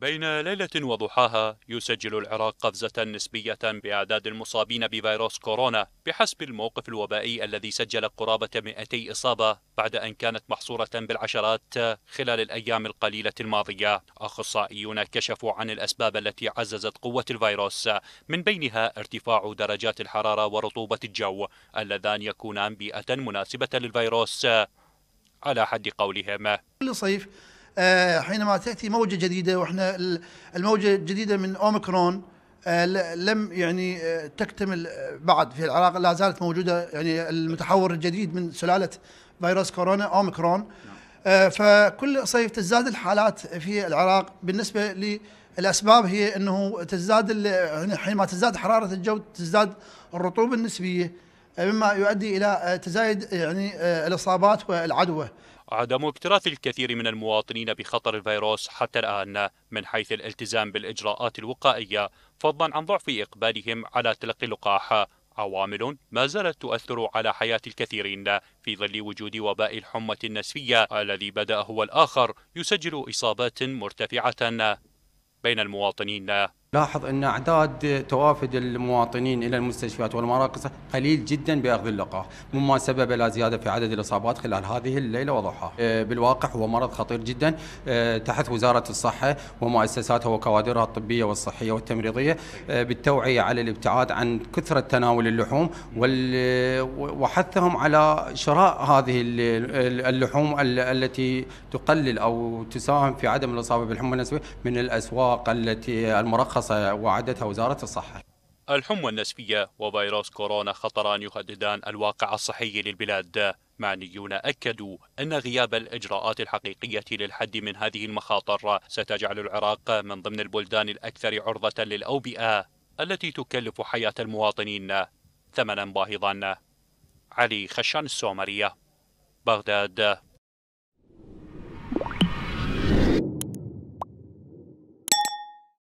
بين ليلة وضحاها يسجل العراق قفزة نسبية بأعداد المصابين بفيروس كورونا بحسب الموقف الوبائي الذي سجل قرابة 200 إصابة بعد أن كانت محصورة بالعشرات خلال الأيام القليلة الماضية أخصائيون كشفوا عن الأسباب التي عززت قوة الفيروس من بينها ارتفاع درجات الحرارة ورطوبة الجو اللذان يكونان بيئة مناسبة للفيروس على حد قولهم كل صيف آه، حينما تاتي موجه جديده واحنا الموجه الجديده من اوميكرون آه، لم يعني آه، تكتمل بعد في العراق لا زالت موجوده يعني المتحور الجديد من سلاله فيروس كورونا اوميكرون نعم. فكل صيف تزداد الحالات في العراق بالنسبه للاسباب هي انه تزداد يعني حينما تزداد حراره الجو تزداد الرطوبه النسبيه مما يؤدي الى آه، تزايد آه، يعني آه، الاصابات والعدوى. عدم اكتراث الكثير من المواطنين بخطر الفيروس حتى الان من حيث الالتزام بالاجراءات الوقائيه فضلا عن ضعف اقبالهم على تلقي اللقاح عوامل ما زالت تؤثر على حياة الكثيرين في ظل وجود وباء الحمى النسفية الذي بدأ هو الآخر يسجل إصابات مرتفعة بين المواطنين لاحظ أن أعداد توافد المواطنين إلى المستشفيات والمراكز قليل جدا بأخذ اللقاح مما سبب إلى زيادة في عدد الإصابات خلال هذه الليلة وضحاها آه، بالواقع هو مرض خطير جدا آه، تحت وزارة الصحة ومؤسساتها وكوادرها الطبية والصحية والتمريضية آه، بالتوعية على الابتعاد عن كثرة تناول اللحوم وحثهم على شراء هذه اللحوم التي تقلل أو تساهم في عدم الإصابة بالحمى النسوية من الأسواق التي المرخصة رخص وعدتها وزارة الصحة الحمى النسبية وفيروس كورونا خطران يهددان الواقع الصحي للبلاد معنيون أكدوا أن غياب الإجراءات الحقيقية للحد من هذه المخاطر ستجعل العراق من ضمن البلدان الأكثر عرضة للأوبئة التي تكلف حياة المواطنين ثمنا باهظا علي خشان السومرية بغداد